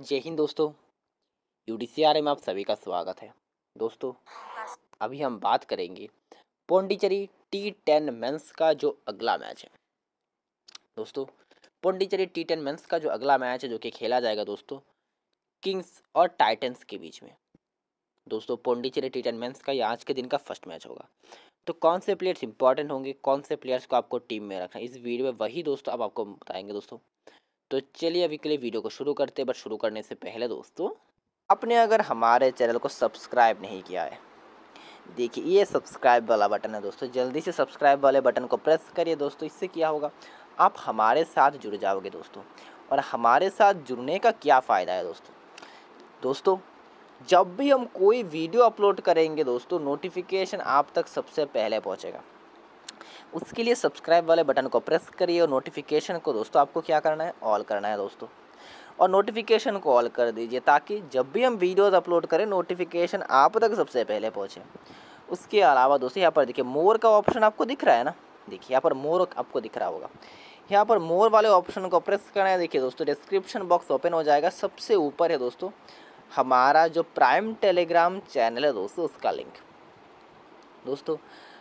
जय हिंद दोस्तों U D में आप सभी का स्वागत है दोस्तों अभी हम बात करेंगे पौंडीचेरी टी टेन मेंस का जो अगला मैच है दोस्तों पौंडीचेरी टी टेन मेंस का जो अगला मैच है जो कि खेला जाएगा दोस्तों किंग्स और टाइटन्स के बीच में दोस्तों पौंडीचेरी टी टेन मेंस का ये आज के दिन का फर्स्ट मैच होगा तो कौन से प्लेयर्स इंपॉर्टेंट होंगे कौन से प्लेयर्स को आपको टीम में रखना है इस वीडियो में वही दोस्तों अब आपको बताएंगे दोस्तों तो चलिए अभी के लिए वीडियो को शुरू करते हैं बट शुरू करने से पहले दोस्तों आपने अगर हमारे चैनल को सब्सक्राइब नहीं किया है देखिए ये सब्सक्राइब वाला बटन है दोस्तों जल्दी से सब्सक्राइब वाले बटन को प्रेस करिए दोस्तों इससे क्या होगा आप हमारे साथ जुड़ जाओगे दोस्तों और हमारे साथ जुड़ने का क्या फ़ायदा है दोस्तों दोस्तों जब भी हम कोई वीडियो अपलोड करेंगे दोस्तों नोटिफिकेशन आप तक सबसे पहले पहुंचेगा उसके लिए सब्सक्राइब वाले बटन को प्रेस करिए और नोटिफिकेशन को दोस्तों आपको क्या करना है ऑल करना है दोस्तों और नोटिफिकेशन को ऑल कर दीजिए ताकि जब भी हम वीडियोस अपलोड करें नोटिफिकेशन आप तक सबसे पहले पहुँचे उसके अलावा दोस्तों यहाँ पर देखिए मोर का ऑप्शन आपको दिख रहा है ना देखिए यहाँ पर मोर आपको दिख रहा होगा यहाँ पर मोर वाले ऑप्शन को प्रेस करना है देखिए दोस्तों डिस्क्रिप्शन बॉक्स ओपन हो जाएगा सबसे ऊपर है दोस्तों हमारा जो प्राइम टेलीग्राम चैनल है दोस्तों उसका लिंक दोस्तों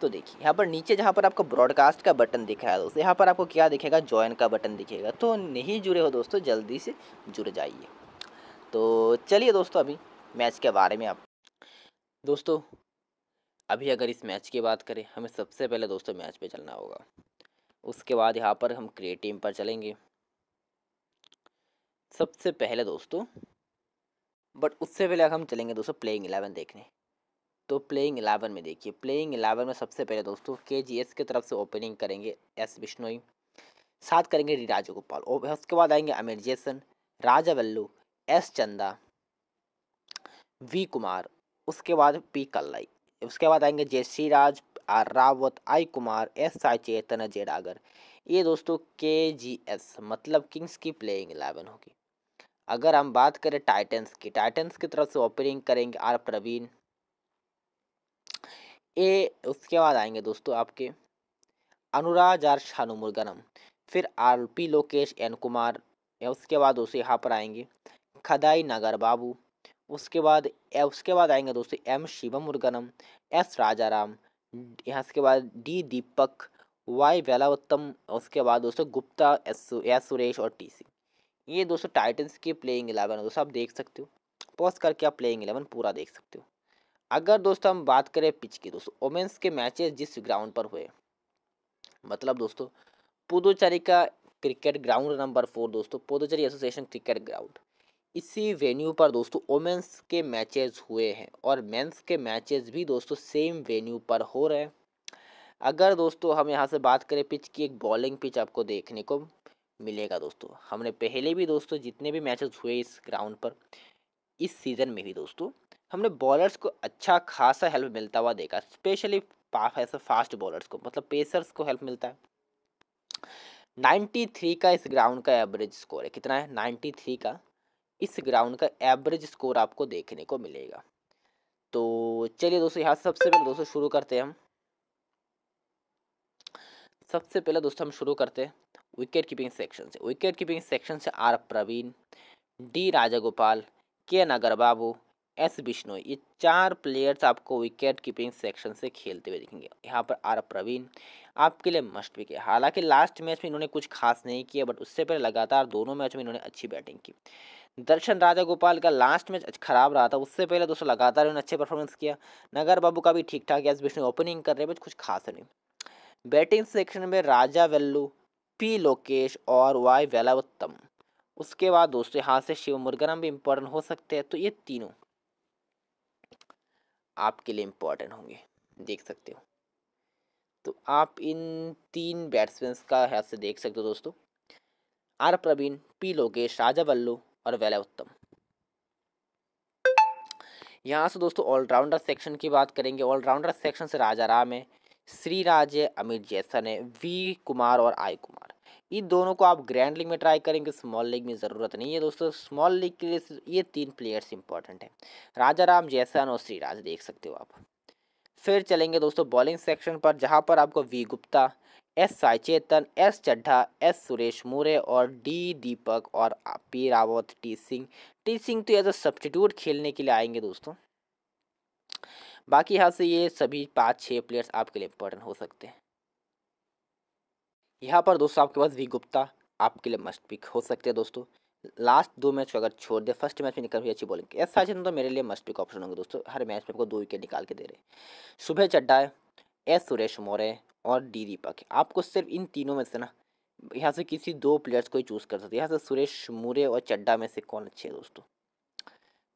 तो देखिए यहाँ पर नीचे जहाँ पर आपको ब्रॉडकास्ट का बटन दिख रहा है दोस्तों यहाँ पर आपको क्या दिखेगा ज्वाइन का बटन दिखेगा तो नहीं जुड़े हो दोस्तों जल्दी से जुड़ जाइए तो चलिए दोस्तों अभी मैच के बारे में आप दोस्तों अभी अगर इस मैच की बात करें हमें सबसे पहले दोस्तों मैच पे चलना होगा उसके बाद यहाँ पर हम क्रिएट टीम पर चलेंगे सबसे पहले दोस्तों बट उससे पहले हम चलेंगे दोस्तों प्लेइंग एलेवन देखने तो प्लेइंग एलेवन में देखिए प्लेइंग एलेवन में सबसे पहले दोस्तों के जी एस की तरफ से ओपनिंग करेंगे एस बिश्नोई साथ करेंगे डी राजगोपाल उसके बाद आएंगे Amir Jason Raja Vallu S Chanda V Kumar उसके बाद पी कल्लाई उसके बाद आएंगे Jay Shri Raj R Rawat I Kumar S Sai Chetan Ajay Dagar ये दोस्तों के जी एस मतलब किंग्स की प्लेइंग एलेवन होगी अगर हम बात करें टाइटन्स की टाइटन्स की तरफ से ओपनिंग करेंगे आर प्रवीण ए उसके बाद आएंगे दोस्तों आपके अनुराज आर शानु मुर्गनम फिर R P Lokesh N Kumar उसके बाद दोस्तों यहाँ पर आएंगे खदाई नगर बाबू उसके बाद उसके बाद आएंगे दोस्तों एम शिवम मुर्गनम एस राजा राम यहाँ उसके बाद डी दीपक वाई वेलावत्तम उसके बाद दोस्तों गुप्ता एस एस सुरेश और टी सी ये दोस्तों टाइटन्स के प्लेइंग है दोस्तों आप देख सकते हो पॉज करके आप प्लेइंग इलेवन पूरा देख सकते हो अगर दोस्तों हम बात करें पिच की दोस्तों ओमेंस के मैचेस जिस ग्राउंड पर हुए मतलब दोस्तों पुदुचेरी का क्रिकेट ग्राउंड नंबर फोर दोस्तों पुदुचेरी एसोसिएशन क्रिकेट ग्राउंड इसी वेन्यू पर दोस्तों ओमेंस के मैचेस हुए हैं और मेंस के मैचेस भी दोस्तों सेम वेन्यू पर हो रहे हैं अगर दोस्तों हम यहाँ से बात करें पिच की एक बॉलिंग पिच आपको देखने को मिलेगा दोस्तों हमने पहले भी दोस्तों जितने भी मैचेस हुए इस ग्राउंड पर इस सीज़न में भी दोस्तों हमने बॉलर्स को अच्छा खासा हेल्प मिलता हुआ देखा स्पेशली ऐसे फास्ट बॉलर्स को मतलब पेसर्स को हेल्प मिलता है 93 का इस ग्राउंड का एवरेज स्कोर है कितना है 93 का इस ग्राउंड का एवरेज स्कोर आपको देखने को मिलेगा तो चलिए दोस्तों यहाँ सबसे पहले दोस्तों शुरू करते हैं हम सबसे पहले दोस्तों हम शुरू करते हैं विकेट कीपिंग सेक्शन से विकेट कीपिंग सेक्शन से R Praveen D Raja Gopal K Nagar बाबू एस बिश्नोई ये चार प्लेयर्स आपको विकेट कीपिंग सेक्शन से खेलते हुए दिखेंगे यहाँ पर आर प्रवीण आपके लिए मस्ट विकेट हालांकि लास्ट मैच में इन्होंने कुछ खास नहीं किया बट उससे पहले लगातार दोनों मैच में इन्होंने अच्छी बैटिंग की दर्शन राजा गोपाल का लास्ट अच्छा मैच खराब रहा था उससे पहले दोस्तों लगातार इन्होंने अच्छे परफॉर्मेंस किया नगर बाबू का भी ठीक ठाक एस बिश्नोई ओपनिंग कर रहे हैं बट कुछ खास नहीं बैटिंग सेक्शन में राजा वेल्लू पी लोकेश और वाई वेलावत्तम उसके बाद दोस्तों यहाँ से शिव मुर्गनम भी इम्पोर्टेंट हो सकते हैं तो ये तीनों आपके लिए इम्पॉर्टेंट होंगे देख सकते हो तो आप इन तीन बैट्समैन का हाथ से देख सकते हो दोस्तों आर प्रवीण पी लोकेश राजा बल्लू और वैलय उत्तम यहाँ से दोस्तों ऑलराउंडर सेक्शन की बात करेंगे ऑलराउंडर सेक्शन से राजा राम है श्री राजे अमित जैसन है वी कुमार और आई कुमार इन दोनों को आप ग्रैंड लीग में ट्राई करेंगे स्मॉल लीग में ज़रूरत नहीं है दोस्तों स्मॉल लीग के लिए ये तीन प्लेयर्स इंपॉर्टेंट हैं राजा राम जैसन और श्रीराज देख सकते हो आप फिर चलेंगे दोस्तों बॉलिंग सेक्शन पर जहाँ पर आपको V Gupta S Sai Chetan S Chadha S Suresh More और डी दीपक और P Rawat T Singh T Singh तो एज अ सब्सटीट्यूट खेलने के लिए आएंगे दोस्तों बाकी यहाँ से ये सभी पाँच छः प्लेयर्स आपके लिए इंपॉर्टेंट हो सकते हैं यहाँ पर दोस्तों आपके पास वी गुप्ता आपके लिए मस्ट पिक हो सकते हैं दोस्तों लास्ट दो मैच को अगर छोड़ दे फर्स्ट मैच में निकल हुई अच्छी बॉलिंग एस सचिन तो मेरे लिए मस्ट पिक ऑप्शन होंगे दोस्तों हर मैच में आपको दो विकेट निकाल के दे रहे सुबह चड्डा है एस सुरेश मौर्य और डी दीपक आपको सिर्फ इन तीनों में से ना यहाँ से किसी दो प्लेयर्स को ही चूज़ कर सकते यहाँ से सुरेश मौर्य और चड्डा में से कौन अच्छे है दोस्तों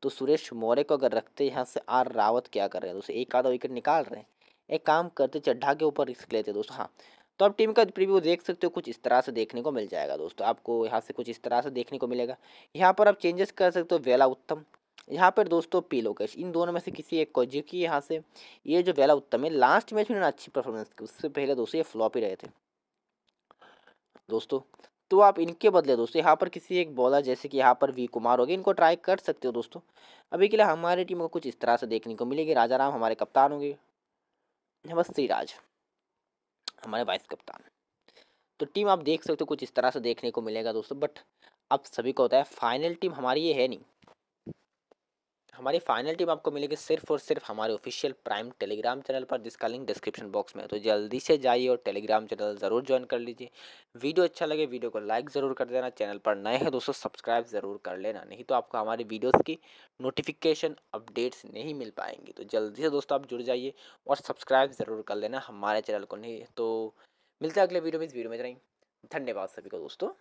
तो सुरेश मौर्य को अगर रखते यहाँ से आर रावत क्या कर रहे हैं दोस्तों एक आधा विकेट निकाल रहे हैं एक काम करते चड्ढा के ऊपर रिस्क लेते दोस्तों हाँ तो आप टीम का प्रीव्यू देख सकते हो कुछ इस तरह से देखने को मिल जाएगा दोस्तों आपको यहाँ से कुछ इस तरह से देखने को मिलेगा यहाँ पर आप चेंजेस कर सकते हो वेला उत्तम यहाँ पर दोस्तों पी लोकेश इन दोनों में से किसी एक को जो कि यहाँ से ये जो वेला उत्तम है लास्ट मैच में उन्होंने अच्छी परफॉर्मेंस की उससे पहले दोस्तों ये फ्लॉप ही रहे थे दोस्तों तो आप इनके बदले दोस्तों यहाँ पर किसी एक बॉलर जैसे कि यहाँ पर वी कुमार हो गए इनको ट्राई कर सकते हो दोस्तों अभी के लिए हमारी टीम को कुछ इस तरह से देखने को मिलेगी राजा राम हमारे कप्तान होंगे नमस्ते राज हमारे वाइस कप्तान तो टीम आप देख सकते हो कुछ इस तरह से देखने को मिलेगा दोस्तों बट अब सभी को होता है फाइनल टीम हमारी ये है नहीं हमारी फाइनल टीम आपको मिलेगी सिर्फ और सिर्फ हमारे ऑफिशियल प्राइम टेलीग्राम चैनल पर जिसका लिंक डिस्क्रिप्शन बॉक्स में है तो जल्दी से जाइए और टेलीग्राम चैनल ज़रूर ज्वाइन कर लीजिए वीडियो अच्छा लगे वीडियो को लाइक ज़रूर कर देना चैनल पर नए हैं दोस्तों सब्सक्राइब ज़रूर कर लेना नहीं तो आपको हमारे वीडियोज़ की नोटिफिकेशन अपडेट्स नहीं मिल पाएंगी तो जल्दी से दोस्तों आप जुड़ जाइए और सब्सक्राइब ज़रूर कर लेना हमारे चैनल को नहीं तो मिलते हैं अगले वीडियो में इस वीडियो में जाएंगे धन्यवाद सभी को दोस्तों